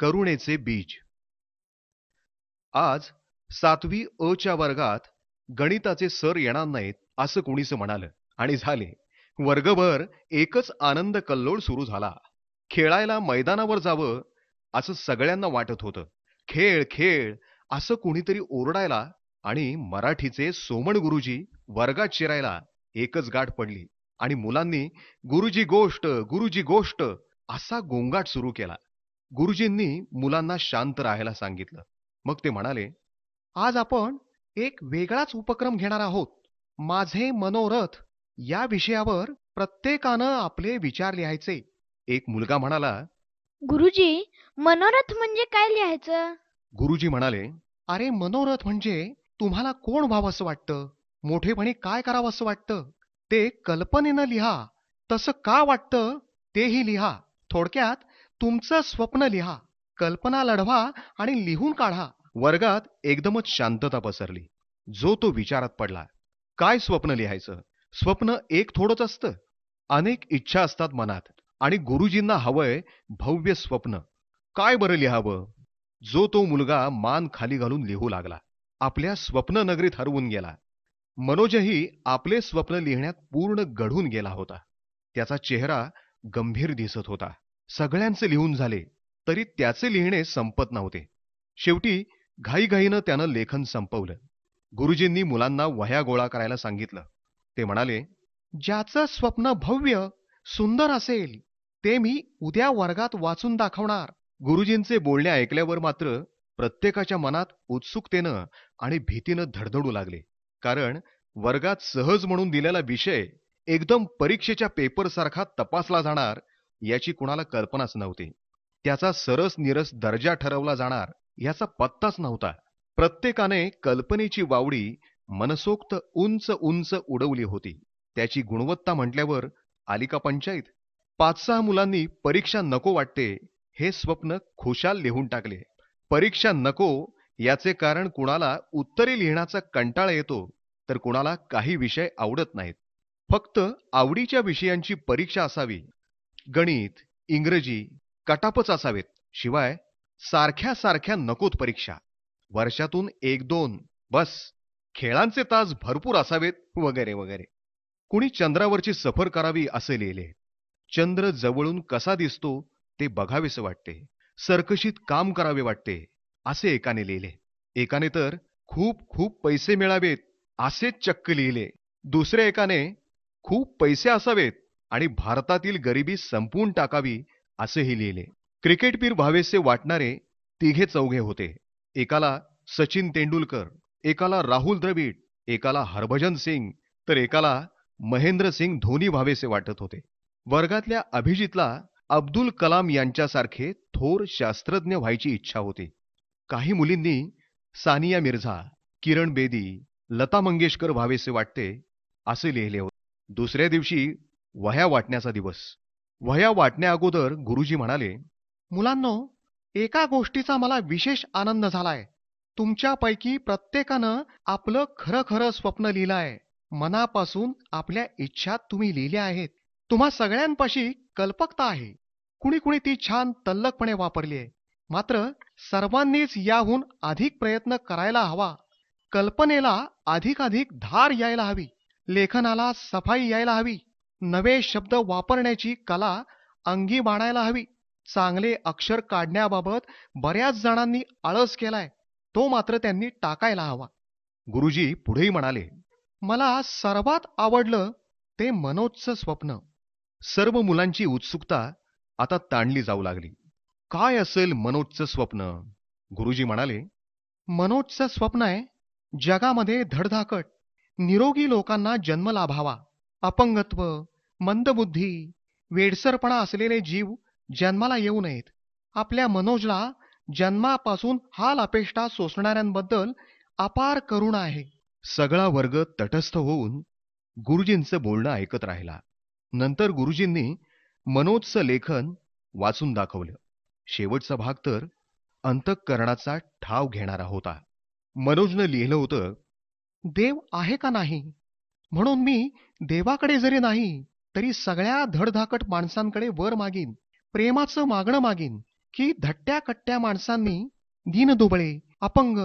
करुणेचे बीज आज सातवी अ च्या वर्गात गणिताचे सर येणार नाहीत असं कोणीच म्हणालं आणि झाले वर्गभर एकच आनंद कल्लोळ सुरू झाला खेळायला मैदानावर जावं असं सगळ्यांना वाटत होतं खेळ खेळ असं कोणीतरी ओरडायला आणि मराठीचे सोमण गुरुजी वर्गात शिरायला एकच गाठ पडली आणि मुलांनी गुरुजी गोष्ट गुरुजी गोष्ट असा गोंगाट सुरू केला गुरुजींनी मुलांना शांत राहायला सांगितलं मग ते म्हणाले आज आपण एक वेगळाच उपक्रम घेणार आहोत माझे मनोरथ या विषयावर प्रत्येकानं आपले विचार लिहायचे एक मुलगा म्हणाला गुरुजी मनोरथ म्हणजे काय लिहायचं गुरुजी म्हणाले अरे मनोरथ म्हणजे तुम्हाला कोण व्हावं असं वाटतं मोठेपणी काय करावं असं वाटतं ते कल्पनेनं लिहा तसं का वाटतं तेही लिहा थोडक्यात तुमचं स्वप्न लिहा कल्पना लढवा आणि लिहून काढा वर्गात एकदमच शांतता पसरली जो तो विचारात पडला काय स्वप्न लिहायचं स्वप्न एक थोडंच असतं अनेक इच्छा असतात मनात आणि गुरुजींना हवंय भव्य स्वप्न काय बरं लिहावं जो तो मुलगा मान खाली घालून लिहू लागला आपल्या स्वप्न नगरीत हरवून गेला मनोजही आपले स्वप्न लिहिण्यात पूर्ण गढून गेला होता त्याचा चेहरा गंभीर दिसत होता सगळ्यांचे लिहून झाले तरी त्याचे लिहिणे संपत नव्हते शेवटी घाईघाईनं त्यानं लेखन संपवलं गुरुजींनी मुलांना वह्या गोळा करायला सांगितलं ते म्हणाले ज्याचं स्वप्न भव्य सुंदर असेल ते मी उद्या वर्गात वाचून दाखवणार गुरुजींचे बोलणे ऐकल्यावर मात्र प्रत्येकाच्या मनात उत्सुकतेनं आणि भीतीनं धडधडू लागले कारण वर्गात सहज म्हणून दिलेला विषय एकदम परीक्षेच्या पेपरसारखा तपासला जाणार याची कुणाला कल्पनाच नव्हती त्याचा सरस निरस दर्जा ठरवला जाणार याचा पत्ताच नव्हता प्रत्येकाने कल्पनेची वावडी मनसोक्त उंच उंच उडवली होती त्याची गुणवत्ता म्हटल्यावर आली का पंचायत पाच सहा मुलांनी परीक्षा नको वाटते हे स्वप्न खुशाल लिहून टाकले परीक्षा नको याचे कारण कुणाला उत्तरे लिहिण्याचा कंटाळा येतो तर कुणाला काही विषय आवडत नाहीत फक्त आवडीच्या विषयांची परीक्षा असावी गणित इंग्रजी कटापच असावेत शिवाय सारख्या सारख्या नकोत परीक्षा वर्षातून एक दोन बस खेळांचे तास भरपूर असावेत वगैरे वगैरे कुणी चंद्रावरची सफर करावी असे लिहिले चंद्र जवळून कसा दिसतो ते बघावेसे वाटते सरकशीत काम करावे वाटते असे एकाने लिहिले एकाने तर खूप खूप पैसे मिळावेत असेच चक्क लिहिले दुसऱ्या एकाने खूप पैसे असावेत आणि भारतातील गरिबी संपवून टाकावी असेही लिहिले क्रिकेटपीर भावेसे वाटणारे तिघे चौघे होते एकाला सचिन तेंडुलकर एकाला राहुल द्रविड एकाला हरभजन सिंग तर एकाला महेंद्र सिंग धोनी भावेसे वाटत होते वर्गातल्या अभिजितला अब्दुल कलाम यांच्यासारखे थोर शास्त्रज्ञ व्हायची इच्छा होती काही मुलींनी सानिया मिर्झा किरण बेदी लता मंगेशकर भावेसे वाटते असे लिहिले होते दुसऱ्या दिवशी वह्या वाटण्याचा दिवस वह्या वाटण्या अगोदर गुरुजी म्हणाले मुलांनो एका गोष्टीचा मला विशेष आनंद झालाय तुमच्यापैकी प्रत्येकानं आपलं खरं खरं स्वप्न लिहिलं आहे मनापासून आपल्या इच्छा तुम्ही लिहिल्या आहेत तुम्हा सगळ्यांपाशी कल्पकता आहे कुणी कुणी ती छान तल्लकपणे वापरली आहे मात्र सर्वांनीच याहून अधिक प्रयत्न करायला हवा कल्पनेला अधिकाधिक धार यायला हवी लेखनाला सफाई यायला हवी नवे शब्द वापरण्याची कला अंगी बाणायला हवी चांगले अक्षर काढण्याबाबत बऱ्याच जणांनी आळस केलाय तो मात्र त्यांनी टाकायला हवा गुरुजी पुढेही म्हणाले मला सर्वात आवडलं ते मनोजचं स्वप्न सर्व मुलांची उत्सुकता आता ताणली जाऊ लागली काय असेल मनोजचं स्वप्न गुरुजी म्हणाले मनोजचं स्वप्न आहे जगामध्ये धडधाकट निरोगी लोकांना जन्म लाभावा अपंगत्व मंदबुद्धी वेडसरपणा असलेले जीव जन्माला येऊ नयेत आपल्या मनोजला जन्मापासून हाल अपेष्टा सोसणाऱ्यांबद्दल अपार करुण आहे सगळा वर्ग तटस्थ होऊन गुरुजींचं बोलणं ऐकत राहिला नंतर गुरुजींनी मनोजचं लेखन वाचून दाखवलं शेवटचा भाग तर अंतःकरणाचा ठाव घेणारा होता मनोजनं लिहिलं होतं देव आहे का नाही म्हणून मी देवाकडे जरी नाही तरी सगळ्या धडधाकट माणसांकडे वर मागीन प्रेमाचं मागणं मागीन की धट्ट्या कट्ट्या माणसांनी दीनदुबळे अपंग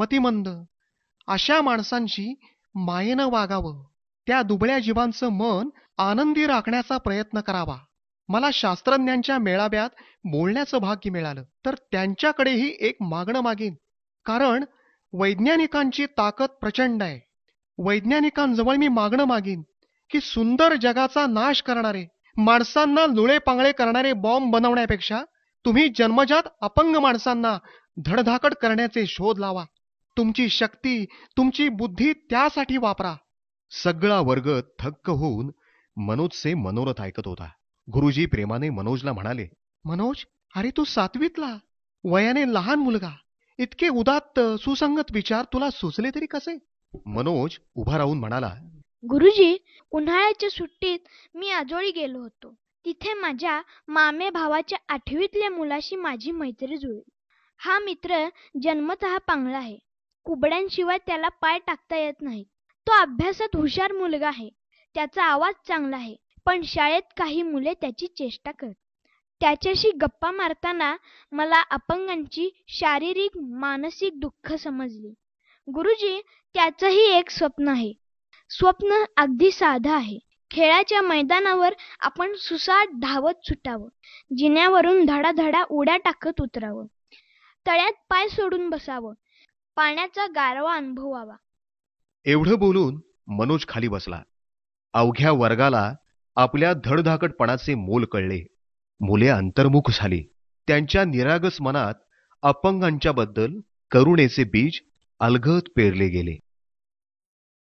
मतिमंद अशा माणसांशी मायेनं वागावं त्या दुबळ्या जीवांचं मन आनंदी राखण्याचा प्रयत्न करावा मला शास्त्रज्ञांच्या मेळाव्यात बोलण्याचं भाग्य मिळालं तर त्यांच्याकडेही एक मागणं मागेन कारण वैज्ञानिकांची ताकद प्रचंड आहे वैज्ञानिकांजवळ मी मागणं मागेन की सुंदर जगाचा नाश करणारे माणसांना लुळे पांगळे करणारे बॉम्ब बनवण्यापेक्षा तुम्ही जन्मजात अपंग माणसांना धडधाकड करण्याचे शोध लावा तुमची शक्ती तुमची बुद्धी त्यासाठी वापरा सगळा वर्ग थक्क होऊन मनोजचे मनोरथ ऐकत होता गुरुजी प्रेमाने मनोजला म्हणाले मनोज अरे तू सातवीतला वयाने लहान मुलगा इतके उदात्त सुसंगत विचार तुला सुचले तरी कसे मनोज उभा राहून म्हणाला गुरुजी उन्हाळ्याच्या सुट्टीत मी आजोळी गेलो होतो तिथे माझ्या मामे भावाच्या आठवीतल्या मुलाशी माझी मैत्री जुळली हा मित्र जन्मतः पांगळा आहे कुबड्यांशिवाय त्याला पाय टाकता येत नाही तो अभ्यासात हुशार मुलगा आहे त्याचा आवाज चांगला आहे पण शाळेत काही मुले त्याची चेष्टा करत त्याच्याशी गप्पा मारताना मला अपंगांची शारीरिक मानसिक दुःख समजली गुरुजी त्याचंही एक स्वप्न आहे स्वप्न अगदी साधं आहे खेळाच्या मैदानावर आपण सुसाट धावत सुटावं जिन्यावरून धडाधडा उड्या टाकत उतरावं तळ्यात पाय सोडून बसावं पाण्याचा गारवा अनुभवावा एवढं बोलून मनोज खाली बसला अवघ्या वर्गाला आपल्या धडधाकटपणाचे मोल कळले मुले अंतर्मुख झाली त्यांच्या निरागस मनात अपंगांच्या बद्दल करुणेचे बीज अलगत पेरले गेले